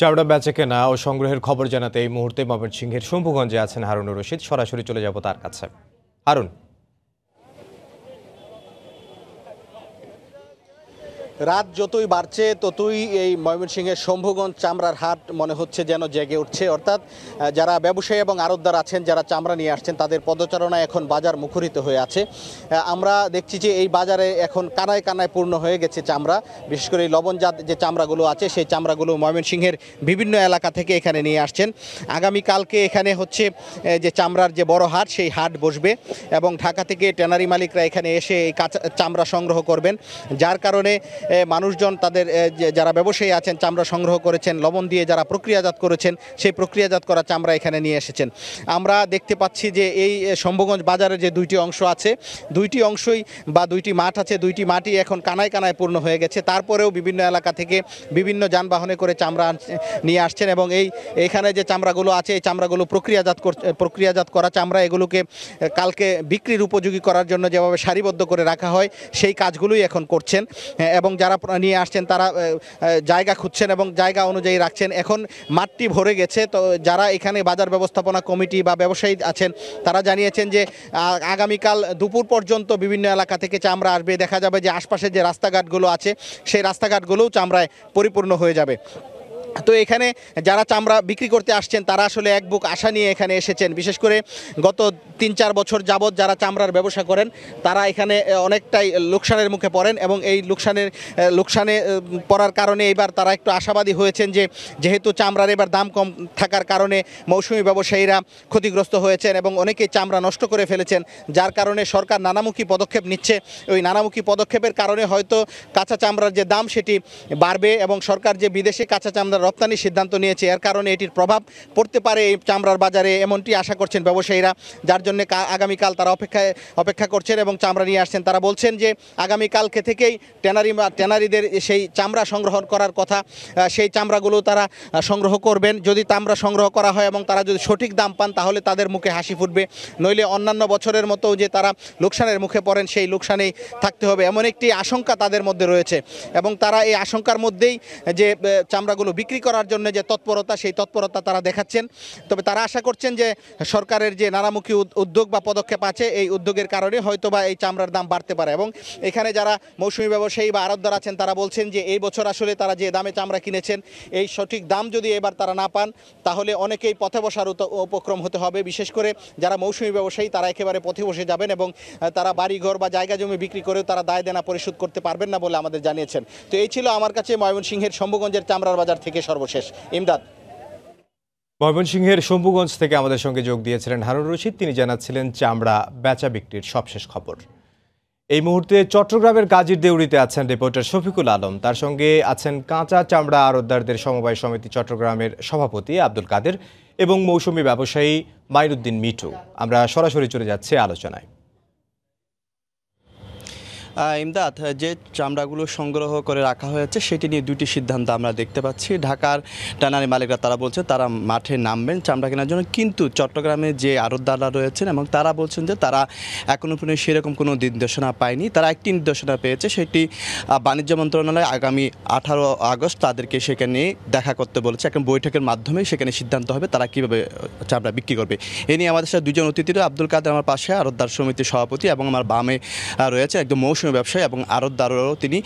চাওড়া বেচা কেনা ও সংগ্রহের খবর জানাতে এই মুহূর্তে ময়মনসিংহের শম্ভুগঞ্জে আছেন হারুনুর রশিদ সরাসরি চলে যাব তার কাছে হারুন রাত যতই বাড়ছে ততই এই ময়মনসিংহের শম্ভুগঞ্জ চামড়ার হাট মনে হচ্ছে যেন জেগে উঠছে অর্থাৎ যারা ব্যবসায়ী এবং আরতদার আছেন যারা চামড়া নিয়ে আসছেন তাদের পদচারণায় এখন বাজার মুখরিত হয়ে আছে আমরা দেখছি যে এই বাজারে এখন কানায় কানায় পূর্ণ হয়ে গেছে চামড়া বিশেষ করে লবণজাত যে চামড়াগুলো আছে সেই চামড়াগুলো ময়মনসিংহের বিভিন্ন এলাকা থেকে এখানে নিয়ে আসছেন আগামীকালকে এখানে হচ্ছে যে চামড়ার যে বড় হাট সেই হাট বসবে এবং ঢাকা থেকে ট্যানারি মালিকরা এখানে এসে এই কাঁচা চামড়া সংগ্রহ করবেন যার কারণে মানুষজন তাদের যারা ব্যবসায়ী আছেন চামড়া সংগ্রহ করেছেন লবণ দিয়ে যারা প্রক্রিয়াজাত করেছেন সেই প্রক্রিয়াজাত করা চামড়া এখানে নিয়ে এসেছেন আমরা দেখতে পাচ্ছি যে এই শম্ভগঞ্জ বাজারে যে দুইটি অংশ আছে দুইটি অংশই বা দুইটি মাঠ আছে দুইটি মাটি এখন কানায় কানায় পূর্ণ হয়ে গেছে তারপরেও বিভিন্ন এলাকা থেকে বিভিন্ন যানবাহনে করে চামড়া নিয়ে আসছেন এবং এই এখানে যে চামড়াগুলো আছে এই চামড়াগুলো প্রক্রিয়াজাত প্রক্রিয়াজাত করা চামড়া এগুলোকে কালকে বিক্রির উপযোগী করার জন্য যেভাবে সারিবদ্ধ করে রাখা হয় সেই কাজগুলোই এখন করছেন এবং যারা নিয়ে আসছেন তারা জায়গা খুঁজছেন এবং জায়গা অনুযায়ী রাখছেন এখন মাঠটি ভরে গেছে তো যারা এখানে বাজার ব্যবস্থাপনা কমিটি বা ব্যবসায়ী আছেন তারা জানিয়েছেন যে আগামীকাল দুপুর পর্যন্ত বিভিন্ন এলাকা থেকে চামড়া আসবে দেখা যাবে যে আশপাশে যে রাস্তাঘাটগুলো আছে সেই রাস্তাঘাটগুলোও চামড়ায় পরিপূর্ণ হয়ে যাবে তো এখানে যারা চামড়া বিক্রি করতে আসছেন তারা আসলে এক বুক আশা নিয়ে এখানে এসেছেন বিশেষ করে গত তিন চার বছর যাবৎ যারা চামড়ার ব্যবসা করেন তারা এখানে অনেকটাই লোকসানের মুখে পড়েন এবং এই লোকসানের লোকসানে পড়ার কারণে এবার তারা একটু আশাবাদী হয়েছেন যে যেহেতু চামড়ার এবার দাম কম থাকার কারণে মৌসুমি ব্যবসায়ীরা ক্ষতিগ্রস্ত হয়েছেন এবং অনেকেই চামড়া নষ্ট করে ফেলেছেন যার কারণে সরকার নানামুখী পদক্ষেপ নিচ্ছে ওই নানামুখী পদক্ষেপের কারণে হয়তো কাঁচা চামড়ার যে দাম সেটি বাড়বে এবং সরকার যে বিদেশে কাঁচা চামড়ার রপ্তানির সিদ্ধান্ত নিয়েছে এর কারণে এটির প্রভাব পড়তে পারে এই চামড়ার বাজারে এমনটি আশা করছেন ব্যবসায়ীরা যার জন্য আগামীকাল তারা অপেক্ষায় অপেক্ষা করছেন এবং চামড়া নিয়ে আসছেন তারা বলছেন যে আগামীকালকে থেকেই ট্যানারি ট্যানারিদের সেই চামড়া সংগ্রহ করার কথা সেই চামড়াগুলো তারা সংগ্রহ করবেন যদি তামড়া সংগ্রহ করা হয় এবং তারা যদি সঠিক দাম পান তাহলে তাদের মুখে হাসি ফুটবে নইলে অন্যান্য বছরের মতো যে তারা লোকসানের মুখে পড়েন সেই লোকসানেই থাকতে হবে এমন একটি আশঙ্কা তাদের মধ্যে রয়েছে এবং তারা এই আশঙ্কার মধ্যেই যে চামড়াগুলো বিক্রি বিক্রি করার জন্য যে তৎপরতা সেই তৎপরতা তারা দেখাচ্ছেন তবে তারা আশা করছেন যে সরকারের যে নানামুখী উদ্যোগ বা পদক্ষেপ আছে এই উদ্যোগের কারণে হয়তোবা এই চামড়ার দাম বাড়তে পারে এবং এখানে যারা মৌসুমি ব্যবসায়ী বা আরতদার আছেন তারা বলছেন যে এই বছর আসলে তারা যে দামে চামড়া কিনেছেন এই সঠিক দাম যদি এবার তারা না পান তাহলে অনেকেই পথে বসার উপক্রম হতে হবে বিশেষ করে যারা মৌসুমি ব্যবসায়ী তারা একেবারে পথে বসে যাবেন এবং তারা বাড়িঘর বা জায়গা জমি বিক্রি করেও তারা দায় দেনা পরিশোধ করতে পারবেন না বলে আমাদের জানিয়েছেন তো এই ছিল আমার কাছে ময়মনসিংহের শম্ভুগঞ্জের চামড়ার বাজার থেকে থেকে সর্বশেষ ইমদাদ ময়মনসিংহের শম্ভুগঞ্জ থেকে আমাদের সঙ্গে যোগ দিয়েছিলেন হারুন রশিদ তিনি জানাচ্ছিলেন চামড়া বেচা বিক্রির সবশেষ খবর এই মুহূর্তে চট্টগ্রামের গাজীর দেউড়িতে আছেন রিপোর্টার শফিকুল আলম তার সঙ্গে আছেন কাঁচা চামড়া আরোদ্দারদের সমবায় সমিতি চট্টগ্রামের সভাপতি আব্দুল কাদের এবং মৌসুমি ব্যবসায়ী মাইনুদ্দিন মিঠু আমরা সরাসরি চলে যাচ্ছি আলোচনায় ইমদাদ যে চামড়াগুলো সংগ্রহ করে রাখা হয়েছে সেটি নিয়ে দুটি সিদ্ধান্ত আমরা দেখতে পাচ্ছি ঢাকার টানারি মালিকরা তারা বলছে তারা মাঠে নামবেন চামড়া কেনার জন্য কিন্তু চট্টগ্রামে যে আরতদাররা রয়েছেন এবং তারা বলছেন যে তারা এখনও পর্যন্ত সেরকম কোনো নির্দেশনা পায়নি তারা একটি নির্দেশনা পেয়েছে সেটি বাণিজ্য মন্ত্রণালয় আগামী আঠারো আগস্ট তাদেরকে সেখানে দেখা করতে বলেছে এখন বৈঠকের মাধ্যমে সেখানে সিদ্ধান্ত হবে তারা কীভাবে চামড়া বিক্রি করবে এ নিয়ে আমাদের সাথে দুজন অতিথিরা আব্দুল কাদের আমার পাশে আরতদার সমিতির সভাপতি এবং আমার বামে রয়েছে একদম মৌসুমী প্রকাশনী ব্যবসায়ী এবং দারও তিনি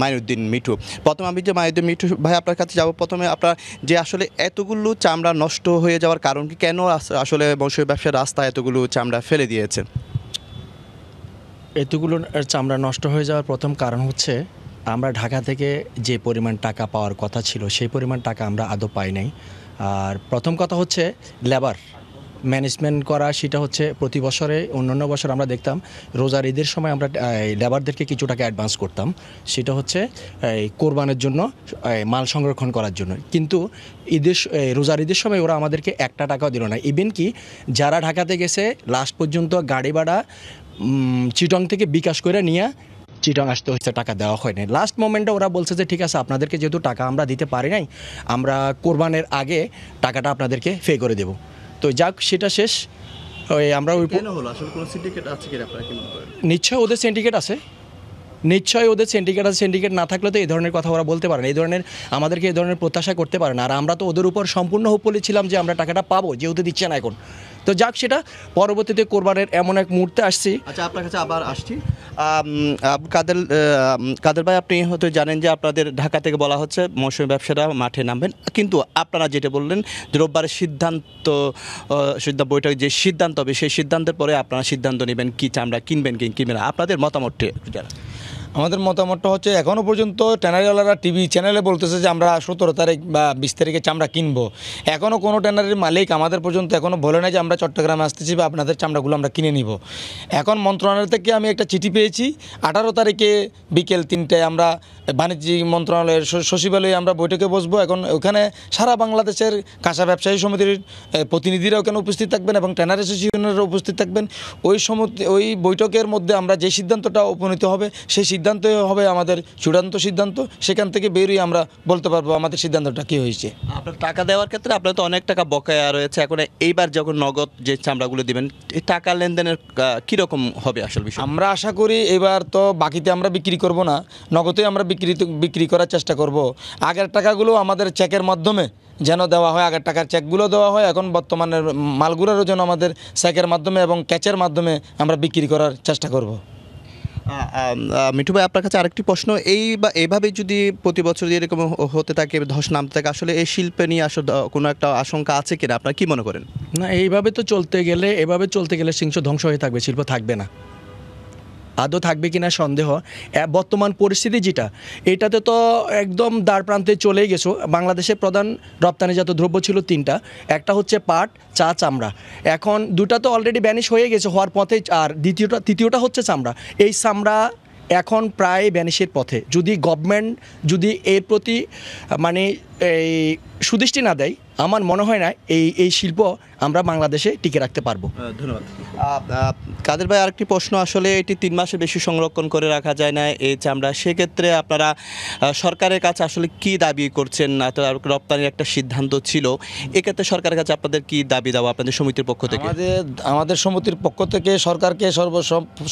মাইনুদ্দিন মিঠু প্রথম আমি যে মাইনুদ্দিন মিঠু ভাই আপনার কাছে যাব প্রথমে আপনার যে আসলে এতগুলো চামড়া নষ্ট হয়ে যাওয়ার কারণ কি কেন আসলে বংশীয় ব্যবসার রাস্তা এতগুলো চামড়া ফেলে দিয়েছে এতগুলো চামড়া নষ্ট হয়ে যাওয়ার প্রথম কারণ হচ্ছে আমরা ঢাকা থেকে যে পরিমাণ টাকা পাওয়ার কথা ছিল সেই পরিমাণ টাকা আমরা আদৌ পাই নাই আর প্রথম কথা হচ্ছে লেবার ম্যানেজমেন্ট করা সেটা হচ্ছে প্রতি বছরে অন্যান্য বছর আমরা দেখতাম রোজার ঈদের সময় আমরা লেবারদেরকে কিছু টাকা অ্যাডভান্স করতাম সেটা হচ্ছে এই কোরবানের জন্য মাল সংরক্ষণ করার জন্য কিন্তু ঈদের রোজার ঈদের সময় ওরা আমাদেরকে একটা টাকাও দিল না ইভেন কি যারা ঢাকাতে গেছে লাস্ট পর্যন্ত গাড়ি ভাড়া চিটং থেকে বিকাশ করে নিয়ে চিটং আসতে হচ্ছে টাকা দেওয়া হয়নি লাস্ট মোমেন্টে ওরা বলছে যে ঠিক আছে আপনাদেরকে যেহেতু টাকা আমরা দিতে পারি নাই আমরা কোরবানের আগে টাকাটা আপনাদেরকে ফে করে দেবো তো যাক সেটা শেষ ওই আমরা ওই নিশ্চয় ওদের সিন্ডিকেট আছে নিশ্চয়ই ওদের সিন্ডিকেট আছে সিন্ডিকেট না থাকলে তো এই ধরনের কথা ওরা বলতে পারে না এই ধরনের আমাদেরকে এই ধরনের প্রত্যাশা করতে পারে না আর আমরা তো ওদের উপর সম্পূর্ণ হোপলি ছিলাম যে আমরা টাকাটা পাবো যেহেতু দিচ্ছে না এখন তো যাক সেটা পরবর্তীতে কোরবানের এমন এক মুহূর্তে আসছি আচ্ছা আপনার কাছে আবার আসছি কাদের কাদের ভাই আপনি হয়তো জানেন যে আপনাদের ঢাকা থেকে বলা হচ্ছে মৌসুমি ব্যবসাটা মাঠে নামবেন কিন্তু আপনারা যেটা বললেন রোববারের সিদ্ধান্ত সিদ্ধান্ত বৈঠক যে সিদ্ধান্ত হবে সেই সিদ্ধান্তের পরে আপনারা সিদ্ধান্ত নেবেন কী চামড়া কিনবেন কি কিনবেন আপনাদের মতামতটি জানান আমাদের মতামতটা হচ্ছে এখনও পর্যন্ত ট্যানারিওয়ালারা টিভি চ্যানেলে বলতেছে যে আমরা সতেরো তারিখ বা বিশ তারিখে চামড়া কিনবো এখনও কোনো ট্যানারির মালিক আমাদের পর্যন্ত এখনও বলে নাই যে আমরা চট্টগ্রামে আসতেছি বা আপনাদের চামড়াগুলো আমরা কিনে নিব এখন মন্ত্রণালয় থেকে আমি একটা চিঠি পেয়েছি আঠারো তারিখে বিকেল তিনটায় আমরা বাণিজ্যিক মন্ত্রণালয়ের সচিবালয়ে আমরা বৈঠকে বসবো এখন ওখানে সারা বাংলাদেশের কাঁচা ব্যবসায়ী সমিতির প্রতিনিধিরা ওখানে উপস্থিত থাকবেন এবং ট্যানার অ্যাসোসিয়েশনেরও উপস্থিত থাকবেন ওই সম ওই বৈঠকের মধ্যে আমরা যে সিদ্ধান্তটা উপনীত হবে সেই সিদ্ধান্ত হবে আমাদের চূড়ান্ত সিদ্ধান্ত সেখান থেকে বেরিয়ে আমরা বলতে পারবো আমাদের সিদ্ধান্তটা কী হয়েছে আপনার টাকা দেওয়ার ক্ষেত্রে আপনার তো অনেক টাকা বকেয়া রয়েছে এখন এইবার যখন নগদ যে চামড়াগুলো দেবেন এই টাকা লেনদেনের কীরকম হবে আসল বিষয় আমরা আশা করি এবার তো বাকিতে আমরা বিক্রি করব না নগদে আমরা বিক্রি বিক্রি করার চেষ্টা করব আগের টাকাগুলো আমাদের চেকের মাধ্যমে যেন দেওয়া হয় আগের টাকার চেকগুলো দেওয়া হয় এখন বর্তমানের মালগুলোরও যেন আমাদের চেকের মাধ্যমে এবং ক্যাচের মাধ্যমে আমরা বিক্রি করার চেষ্টা করব মিঠু ভাই আপনার কাছে আরেকটি প্রশ্ন এই বা এইভাবে যদি প্রতি বছর এরকম হতে থাকে ধস নামতে থাকে আসলে এই শিল্পে নিয়ে আসলে কোনো একটা আশঙ্কা আছে কিনা আপনার কি মনে করেন না এইভাবে তো চলতে গেলে এভাবে চলতে গেলে সিংহ ধ্বংস হয়ে থাকবে শিল্প থাকবে না আদৌ থাকবে কিনা সন্দেহ বর্তমান পরিস্থিতি যেটা এটাতে তো একদম দ্বার প্রান্তে চলেই গেছো বাংলাদেশের প্রধান রপ্তানিজাত দ্রব্য ছিল তিনটা একটা হচ্ছে পাট চা চামড়া এখন দুটা তো অলরেডি ব্যানিশ হয়ে গেছে হওয়ার পথে আর দ্বিতীয়টা তৃতীয়টা হচ্ছে চামড়া এই চামড়া এখন প্রায় ব্যানিশের পথে যদি গভর্নমেন্ট যদি এর প্রতি মানে এই সুদৃষ্টি না দেয় আমার মনে হয় না এই এই শিল্প আমরা বাংলাদেশে টিকে রাখতে পারবো ধন্যবাদ কাদের ভাই আরেকটি প্রশ্ন আসলে এটি তিন মাসে বেশি সংরক্ষণ করে রাখা যায় না এই চামড়া সেক্ষেত্রে আপনারা সরকারের কাছে আসলে কি দাবি করছেন না তো রপ্তানির একটা সিদ্ধান্ত ছিল এক্ষেত্রে সরকারের কাছে আপনাদের কি দাবি দেওয়া আপনাদের সমিতির পক্ষ থেকে আমাদের আমাদের সমিতির পক্ষ থেকে সরকারকে সর্ব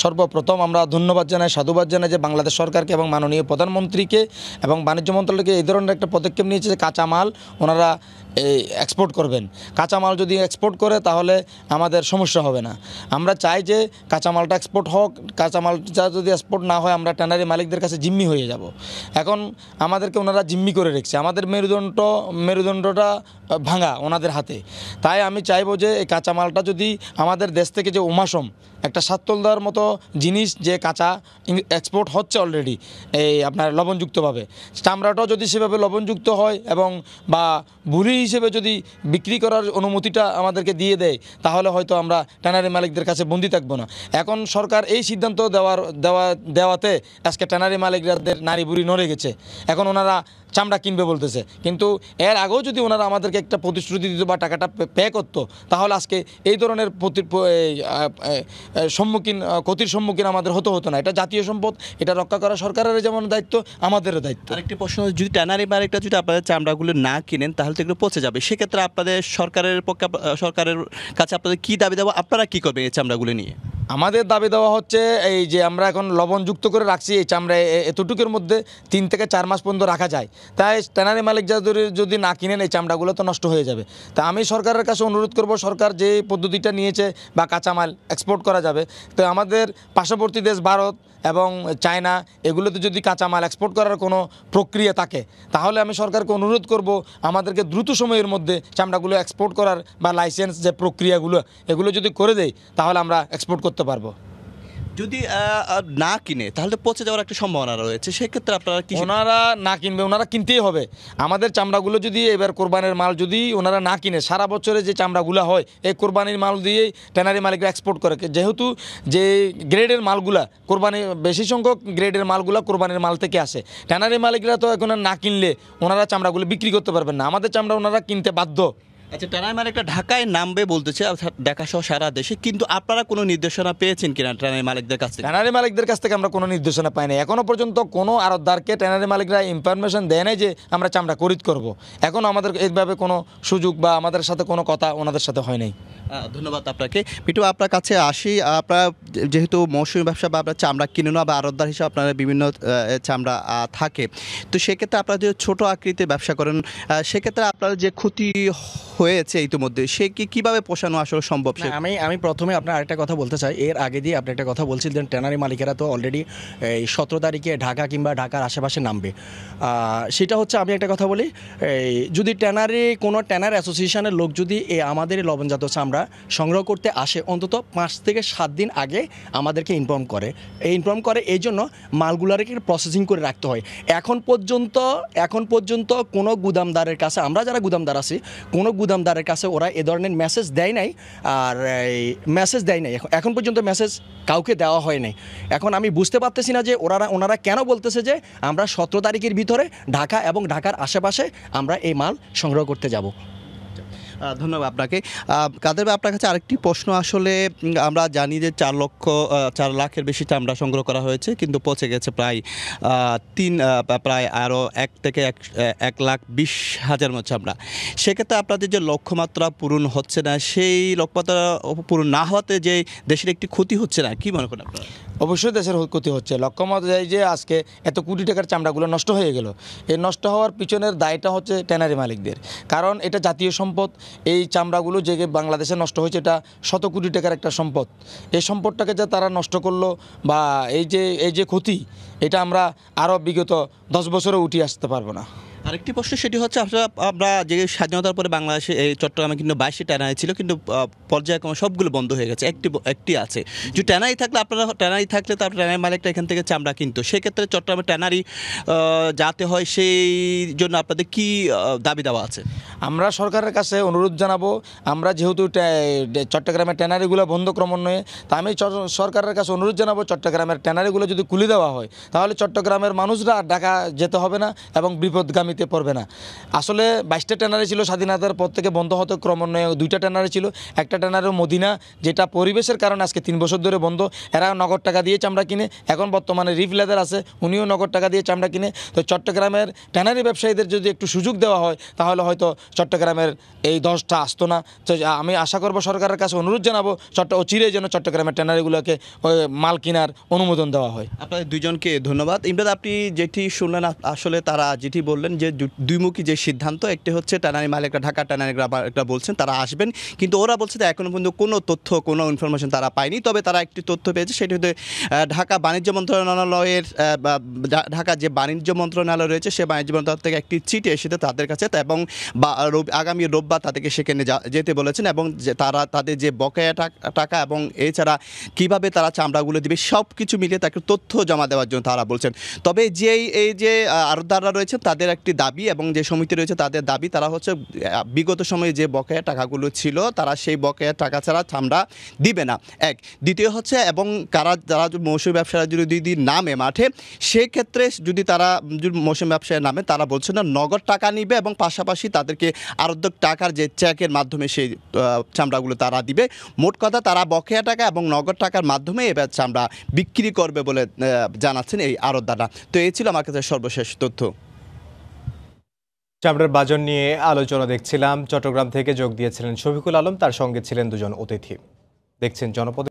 সর্বপ্রথম আমরা ধন্যবাদ জানাই সাধুবাদ জানাই যে বাংলাদেশ সরকারকে এবং মাননীয় প্রধানমন্ত্রীকে এবং বাণিজ্য মন্ত্রালয়কে এই ধরনের একটা পদক্ষেপ নিয়েছে যে কাঁচামাল ওনারা এক্সপোর্ট করবেন কাঁচামাল যদি এক্সপোর্ট করে তাহলে আমাদের সমস্যা হবে না আমরা চাই যে কাঁচামালটা এক্সপোর্ট হোক কাঁচামালটা যদি এক্সপোর্ট না হয় আমরা ট্যানারি মালিকদের কাছে জিম্মি হয়ে যাব এখন আমাদেরকে ওনারা জিম্মি করে রেখেছে আমাদের মেরুদণ্ড মেরুদণ্ডটা ভাঙা ওনাদের হাতে তাই আমি চাইবো যে এই কাঁচামালটা যদি আমাদের দেশ থেকে যে উমাসম একটা সাততলদার মতো জিনিস যে কাঁচা এক্সপোর্ট হচ্ছে অলরেডি এই আপনার লবণযুক্তভাবে চামড়াটাও যদি সেভাবে লবণযুক্ত হয় এবং বা বুড়ি হিসেবে যদি বিক্রি করার অনুমতিটা আমাদেরকে দিয়ে দেয় তাহলে হয়তো আমরা ট্যানারি মালিকদের কাছে বন্দি থাকবো না এখন সরকার এই সিদ্ধান্ত দেওয়ার দেওয়া দেওয়াতে আজকে ট্যানারি মালিকদের নারী বুড়ি নড়ে গেছে এখন ওনারা চামড়া কিনবে বলতেছে কিন্তু এর আগেও যদি ওনারা আমাদেরকে একটা প্রতিশ্রুতি দিত বা টাকাটা পে করতো তাহলে আজকে এই ধরনের সম্মুখীন ক্ষতির সম্মুখীন আমাদের হতে হতো না এটা জাতীয় সম্পদ এটা রক্ষা করা সরকারের যেমন দায়িত্ব আমাদেরও দায়িত্ব আরেকটি প্রশ্ন যদি ট্যানারি বা একটা যদি আপনাদের চামড়াগুলো না কিনেন তাহলে তো এগুলো পচে যাবে সেক্ষেত্রে আপনাদের সরকারের পক্ষে সরকারের কাছে আপনাদের কী দাবি দেবো আপনারা কী করবেন এই চামড়াগুলো নিয়ে আমাদের দাবি দেওয়া হচ্ছে এই যে আমরা এখন লবণযুক্ত করে রাখছি এই চামড়ায় এতটুকুর মধ্যে তিন থেকে চার মাস পর্যন্ত রাখা যায় তাই ট্যানারি মালিক যাদের যদি না কিনেন এই চামড়াগুলো তো নষ্ট হয়ে যাবে তা আমি সরকারের কাছে অনুরোধ করব সরকার যে পদ্ধতিটা নিয়েছে বা কাঁচামাল এক্সপোর্ট করা যাবে তো আমাদের পার্শ্ববর্তী দেশ ভারত এবং চায়না এগুলোতে যদি কাঁচামাল এক্সপোর্ট করার কোনো প্রক্রিয়া থাকে তাহলে আমি সরকারকে অনুরোধ করব আমাদেরকে দ্রুত সময়ের মধ্যে চামড়াগুলো এক্সপোর্ট করার বা লাইসেন্স যে প্রক্রিয়াগুলো এগুলো যদি করে দেয় তাহলে আমরা এক্সপোর্ট করতে করতে পারবো যদি না কিনে তাহলে তো পচে যাওয়ার একটা সম্ভাবনা রয়েছে সেক্ষেত্রে আপনারা কি ওনারা না কিনবে ওনারা কিনতেই হবে আমাদের চামড়াগুলো যদি এবার কোরবানির মাল যদি ওনারা না কিনে সারা বছরে যে চামড়াগুলো হয় এই কোরবানির মাল দিয়েই ট্যানারি মালিকরা এক্সপোর্ট করে যেহেতু যে গ্রেডের মালগুলা কোরবানি বেশি সংখ্যক গ্রেডের মালগুলা কোরবানির মাল থেকে আসে ট্যানারি মালিকরা তো এখন না কিনলে ওনারা চামড়াগুলো বিক্রি করতে পারবেন না আমাদের চামড়া ওনারা কিনতে বাধ্য আচ্ছা ট্রানাই মাল একটা ঢাকায় নামবে বলতেছে দেখা সহ সারা দেশে কিন্তু আপনারা কোনো নির্দেশনা পেয়েছেন কিনা ট্রানারি মালিকদের কাছ থেকে ট্যানারি মালিকদের কাছ থেকে আমরা কোনো নির্দেশনা পাইনি এখনও পর্যন্ত কোনো আরতদারকে ট্যানারি মালিকরা ইনফরমেশন দেয় নাই যে আমরা চামড়া করিত করব। এখনও আমাদের এইভাবে কোনো সুযোগ বা আমাদের সাথে কোনো কথা ওনাদের সাথে হয় নাই ধন্যবাদ আপনাকে পিটু আপনার কাছে আসি আপনার যেহেতু মৌসুমি ব্যবসা বা আপনার চামড়া কিনে নেওয়া বা আড়তদার হিসাবে আপনার বিভিন্ন চামড়া থাকে তো সেক্ষেত্রে আপনারা যে ছোট আকৃতি ব্যবসা করেন সেক্ষেত্রে আপনার যে ক্ষতি হয়েছে ইতিমধ্যে সে কি কীভাবে পোষানো আসলে সম্ভব সে আমি আমি প্রথমে আপনার আরেকটা কথা বলতে চাই এর আগে দিয়ে আপনি একটা কথা বলছিলেন ট্যানারি মালিকেরা তো অলরেডি এই সতেরো তারিখে ঢাকা কিংবা ঢাকার আশেপাশে নামবে সেটা হচ্ছে আমি একটা কথা বলি যদি ট্যানারি কোনো ট্যানার অ্যাসোসিয়েশনের লোক যদি আমাদের লবণজাত চামড়া ওরা সংগ্রহ করতে আসে অন্তত পাঁচ থেকে সাত দিন আগে আমাদেরকে ইনফর্ম করে এই ইনফর্ম করে এই জন্য মালগুলারকে প্রসেসিং করে রাখতে হয় এখন পর্যন্ত এখন পর্যন্ত কোনো গুদামদারের কাছে আমরা যারা গুদামদার আছি কোনো গুদামদারের কাছে ওরা এ ধরনের মেসেজ দেয় নাই আর এই মেসেজ দেয় নাই এখন পর্যন্ত মেসেজ কাউকে দেওয়া হয় নাই এখন আমি বুঝতে পারতেছি না যে ওনারা ওনারা কেন বলতেছে যে আমরা সতেরো তারিখের ভিতরে ঢাকা এবং ঢাকার আশেপাশে আমরা এই মাল সংগ্রহ করতে যাব ধন্যবাদ আপনাকে কাদের আপনার কাছে আরেকটি প্রশ্ন আসলে আমরা জানি যে চার লক্ষ চার লাখের বেশি চামড়া সংগ্রহ করা হয়েছে কিন্তু পচে গেছে প্রায় তিন প্রায় আরও এক থেকে এক এক লাখ বিশ হাজার মতো চামড়া সেক্ষেত্রে আপনাদের যে লক্ষ্যমাত্রা পূরণ হচ্ছে না সেই লক্ষ্যমাত্রা পূরণ না হওয়াতে যে দেশের একটি ক্ষতি হচ্ছে না কি মনে করেন আপনারা অবশ্যই দেশের ক্ষতি হচ্ছে লক্ষ্যমাত্রা যায় যে আজকে এত কোটি টাকার চামড়াগুলো নষ্ট হয়ে গেল এই নষ্ট হওয়ার পিছনের দায়টা হচ্ছে ট্যানারি মালিকদের কারণ এটা জাতীয় সম্পদ এই চামড়াগুলো যে বাংলাদেশে নষ্ট হয়েছে এটা শত কোটি টাকার একটা সম্পদ এই সম্পদটাকে যে তারা নষ্ট করলো বা এই যে এই যে ক্ষতি এটা আমরা আরও বিগত দশ বছরে উঠিয়ে আসতে পারবো না আরেকটি প্রশ্ন সেটি হচ্ছে আপনারা আমরা যে স্বাধীনতার পরে বাংলাদেশে এই চট্টগ্রামে কিন্তু বাইশে ট্যানারি ছিল কিন্তু পর্যায়ক্রমে সবগুলো বন্ধ হয়ে গেছে একটি একটি আছে যে ট্যানারি থাকলে আপনারা ট্যানারি থাকলে তার ট্যানারি মালিকটা এখান থেকে চামড়া কিন্তু সেক্ষেত্রে চট্টগ্রামে ট্যানারি যাতে হয় সেই জন্য আপনাদের কি দাবি দেওয়া আছে আমরা সরকারের কাছে অনুরোধ জানাবো আমরা যেহেতু চট্টগ্রামের ট্যানারিগুলো বন্ধ ক্রমান্বয়ে তা আমি সরকারের কাছে অনুরোধ জানাবো চট্টগ্রামের ট্যানারিগুলো যদি খুলে দেওয়া হয় তাহলে চট্টগ্রামের মানুষরা ঢাকা যেতে হবে না এবং বিপদগামী পানিতে পারবে না আসলে বাইশটা ট্যানারে ছিল স্বাধীনতার পর থেকে বন্ধ হতে ক্রমান্বয়ে দুইটা ট্যানারে ছিল একটা ট্যানারে মদিনা যেটা পরিবেশের কারণে আজকে তিন বছর ধরে বন্ধ এরা নগদ টাকা দিয়ে চামড়া কিনে এখন বর্তমানে রিফ লেদার আছে উনিও নগদ টাকা দিয়ে চামড়া কিনে তো চট্টগ্রামের ট্যানারি ব্যবসায়ীদের যদি একটু সুযোগ দেওয়া হয় তাহলে হয়তো চট্টগ্রামের এই দশটা আসতো না তো আমি আশা করব সরকারের কাছে অনুরোধ জানাবো চট্ট চিরে যেন চট্টগ্রামের ট্যানারিগুলোকে মাল কেনার অনুমোদন দেওয়া হয় আপনাদের দুইজনকে ধন্যবাদ ইমরাদ আপনি যেটি শুনলেন আসলে তারা যেটি বললেন যে যে দুইমুখী যে সিদ্ধান্ত একটি হচ্ছে টানারি মালিকরা ঢাকা টানারি একটা বলছেন তারা আসবেন কিন্তু ওরা বলছে যে এখনও পর্যন্ত কোনো তথ্য কোনো ইনফরমেশন তারা পায়নি তবে তারা একটি তথ্য পেয়েছে সেটি হচ্ছে ঢাকা বাণিজ্য মন্ত্রণালয়ের ঢাকা যে বাণিজ্য মন্ত্রণালয় রয়েছে সে বাণিজ্য মন্ত্রণালয় থেকে একটি চিঠি এসেছে তাদের কাছে এবং আগামী রোববার তাদেরকে সেখানে যেতে বলেছেন এবং তারা তাদের যে বকেয়া টাকা এবং এছাড়া কিভাবে তারা চামড়াগুলো দিবে সব কিছু মিলিয়ে তাকে তথ্য জমা দেওয়ার জন্য তারা বলছেন তবে যেই এই যে আরদাররা রয়েছে তাদের একটি দাবি এবং যে সমিতি রয়েছে তাদের দাবি তারা হচ্ছে বিগত সময়ে যে বকেয়া টাকাগুলো ছিল তারা সেই বকেয়া টাকা ছাড়া আমরা দিবে না এক দ্বিতীয় হচ্ছে এবং কারা যারা মৌসুমি ব্যবসায়ীরা যদি নামে মাঠে সেক্ষেত্রে যদি তারা মৌসুমি ব্যবসায় নামে তারা বলছে না নগদ টাকা নিবে এবং পাশাপাশি তাদেরকে আরদ্যক টাকার যে চেকের মাধ্যমে সেই চামড়াগুলো তারা দিবে মোট কথা তারা বকেয়া টাকা এবং নগদ টাকার মাধ্যমে এবার চামড়া বিক্রি করবে বলে জানাচ্ছেন এই আরোদ্দারা তো এই ছিল আমার কাছে সর্বশেষ তথ্য চামড়ার বাজন নিয়ে আলোচনা দেখছিলাম চট্টগ্রাম থেকে যোগ দিয়েছিলেন শফিকুল আলম তার সঙ্গে ছিলেন দুজন অতিথি দেখছেন জনপদ